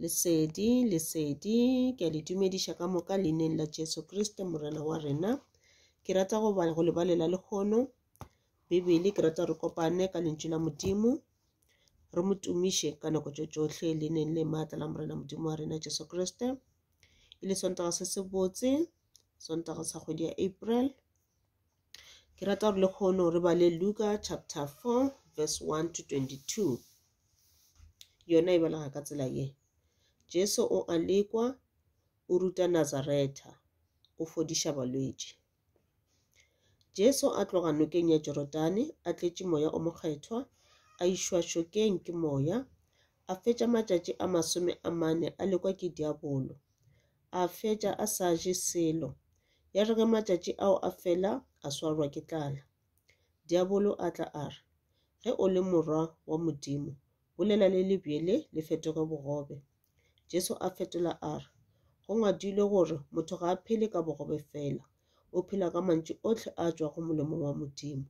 lesedi lesedi ke a le dumediša ka moka leineng la jesu kriste morena wa rena ke rata go ba go lebalela le kgono bebele ke rata re kopane ka lentswe la modimo re mo tumiše ka nako tso tsotlhe leineng le maatla la morena modimo wa rena jesu kriste e le sontaga se se botse sontaga sa kgwedi ya april ke rata gore le kgono re bale luka chapter 4 verse 1 to 22 yona e balega ka tsela ye jesu o a lekwa o ruta nazareta o fodiša balwetse jesu a tloga nokeng ya jorodane a tletše moya o mokgethwa a išwa šokeng ke moya a fetša matšatši a masome a mane a lekwa ke diabolo a fetša a sa je selo ya re ge matšatši ao a fela a swarwa ke tlala diabolo a tla a re ge o le morwa wa modimo bolela le lebjele le fetoge bogobe jesu a fetola a re go ngwadilwe gore motho ga a phele ka bogobe fela o phela ka mantsi otlhe a tswa go molemong wa modimo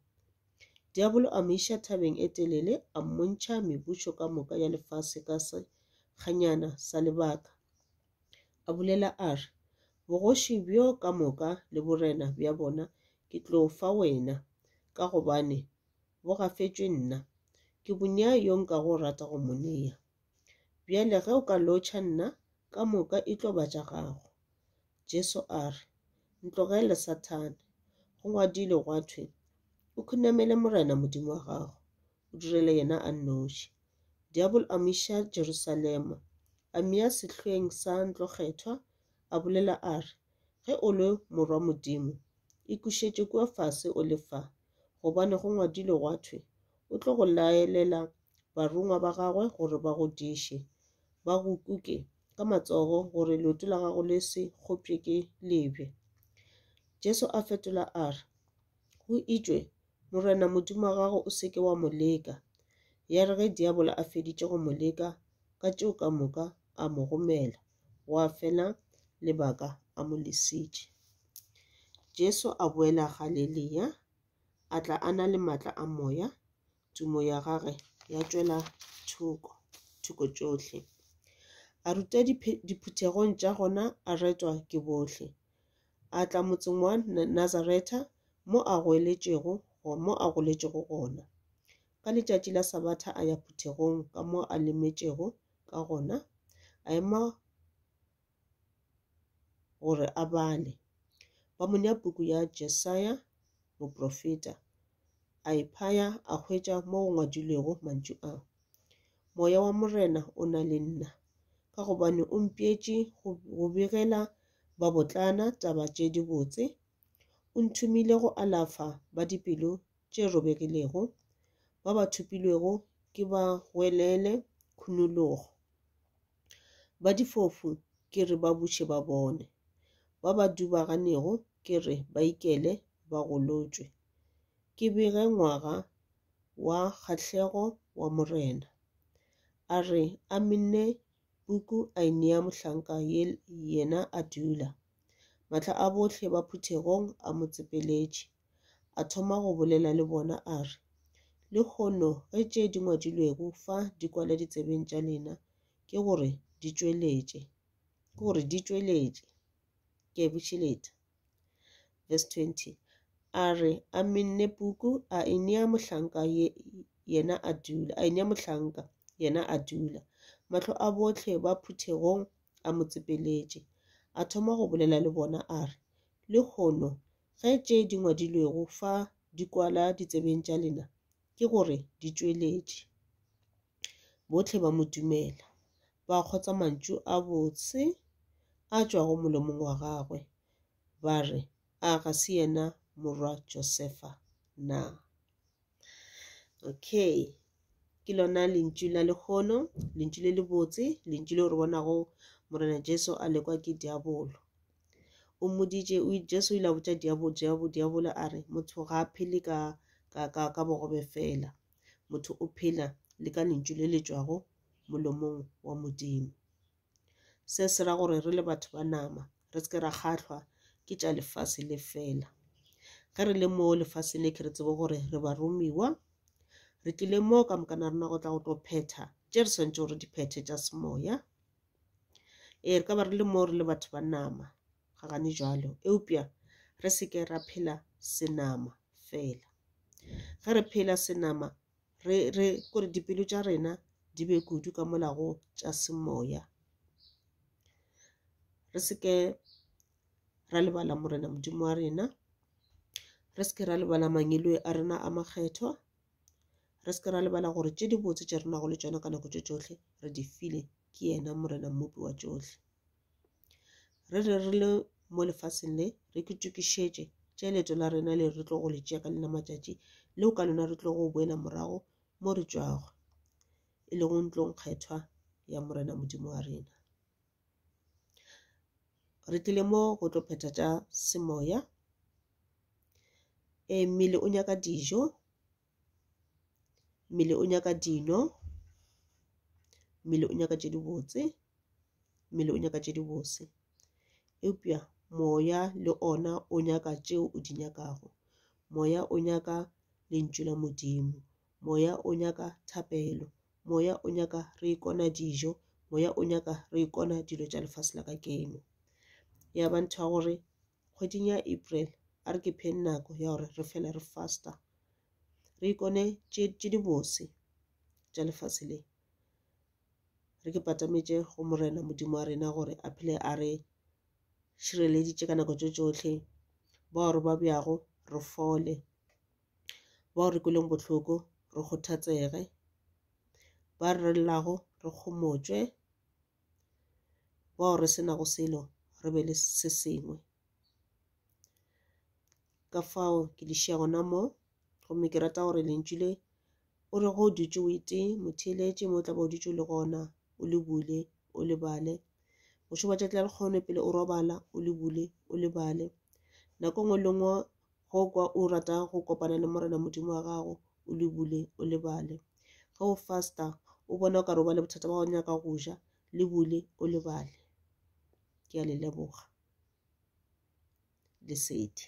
diabolo a mo iša thabeng e telele a mmontšha mebušo ka moka ya lefase ka sekganyana sa lebaka a bolela a re bogoši bjo ka moka le borena bja bona ke tlo fa wena ka gobane bo gafetswe nna ke bonea yo nka go rata go moneya bjale ge o ka lotšha nna ka moka e tlo ba tša gago. Jesu a re, ntlogele Sathane, go ngwadilwe gwa thwe, o khunamele morena modimo wa gago, o direle yena a nnoši. Diabol a mo iša Jerusalema, a mo ya sehlweng sa ntlokgethwa, a bolela a re, ge o le morwa modimo, e ikušetše kua fase o le fa, gobane go ngwadilwe gwa thwe, o tlo go laelela barongwa ba gagwe gore ba go diše ba go kuke ka matsogo gore leoto la gago le se kgopše ke lebe. Jesu a fetola a re, go itšwe morena modimo wa gago o seke wa mo leka. Ya re ge diabola a feditše go mo leka ka tšeo ka moka a mo gomela gwa fela lebaka a mo lesitše. Jesu a boela Galilea a tla a na le maatla a moya, tumo ya gagwe ya tšwela thoko, thoko tšohle. a rutwa diphuthegong tša gona a retwa ke bohle. A tla motseng wa Nazareta mo a goletšego gona. Ka letšatši la Sabatha a ya phuthegong ka mo a lemetšego ka gona, a ema gore a bale. Ba mo nea puku ya Jesaja moprofeta, a iphaya a hwetša mo go ngwadilwego mantšu a, Moya wa Morena o na le nna ka gobane o mpeetše go begela babotlana taba tše di botse. O nthomile go alafa ba dipelo tše robegilego ba ba thopilwego ke ba gwelele khunologo, ba difofu ke re ba buše ba bone, ba ba dubaganego ke re ba ikele ba golotšwe. Ke bege ngwaga wa kgahlego wa morena, a re a menne puku a e nea mohlanka yena a dula mahlo a bohle ba phuthegong a mo tsepeletše a thoma go bolela le bona a re lehono ge tše di ngwadilwego fa di kwala ditsebeng tša lena ke gore di tšweletše ke gore di tšweletše ke a bušeletša verse 20 a re a menne puku a e nea mohlanka yena a dula a e nea mohlanka yena a dula matlho a botlhe ba phuthegong a motsepeletše a thoma go bolela le bona a re le kgono ge tše dingwadilwego fa di kwala ditsebeng tša lena ke gore di tsweletše botlhe ba modumela ba kgotsa mantšu a botse a tšwago molemong wa gagwe ba re a ga se yena morwa josepha na okay ke lona lentsu la legono lentsu le le botse lentsu le o re bonago morena jesu a lekwa ke diabolo o modije jesu ile a botsa diabodiabodiabolo a re motho ga a phele ka, ka, ka, ka bogobe fela motho o phela le ka lentsu le le tswago molomong wa modimo se se ra gore re le batho ba nama re seke ra kgatlhwa ke tša lefase le fela ge re le mo lefaseng e ke re tsebo gore re baromiwa re tlile moo ka mokana rona go tla go tlo phetha tje re tshwanetse gore diphethe tsa semoya ee re ka ba re le moo re le batho ba nama ga gane jalo eupia re seke ra phela senama fela ga re phela senama re kore dipelo tsa rena di be kudu ka molago tsa semoya re seke ra lebala morena modimo wa rena re seke ra lebala mangelo a rena a makgethwa re se ke ra lebala gore tse di botse tse re nago le tsona ka nako tse tsotlhe re di file ke ena morena mmopi wa tsotlhe re re re le mo lefatsheng le re ketsokišetse tseeleto la rena le re tlo go le tšea ka lena matšatši leo ka lona re tlo go boela morago mo re tswago e le go ntlong kgethwa ya morena modimo wa rena re tlile mo go tlo phetha tša semoya e mmele o nyaka dijo mmele o nyaka dino mmele o nyaka tse di botse mmele o nyaka tse di bose eupia moya le ona o nyaka tseo o di nyakago moya o nyaka lentswe la modimo moya o nyaka thapelo moya o nyaka re ikona dijo moya o nyaka re ikona dilo tsa lefase la ka keno ya bantho ya gore kgweding ya april a re ke pheng nako ya gore re fela re faster re ikone tše di bose tša lefase le re ke patametše go morena modimo wa rena gore a phele a re šireleditše ka nako tše tšohle bao re ba bjago re fole bao re kweleng bohloko re kgothatsege ba re llago re kgomotšwe bao re senago selo re be le se sengwe ka fao ke di šia gona mo gomme ke rata gore lentsile o re go o dutse oite motheletse mo o tlaba o dutse le gona o le bule o lebale bosoba tsa tla lekgone pele o robala o le bule o lebale nako e ngwe le e ngwe go kwa o rata go kopana le morena modimo wa gago o le bule o lebale ga o fasta o bona o ka robale bothata ba go nyaka go ja le bule o lebale ke a le leboga lesedi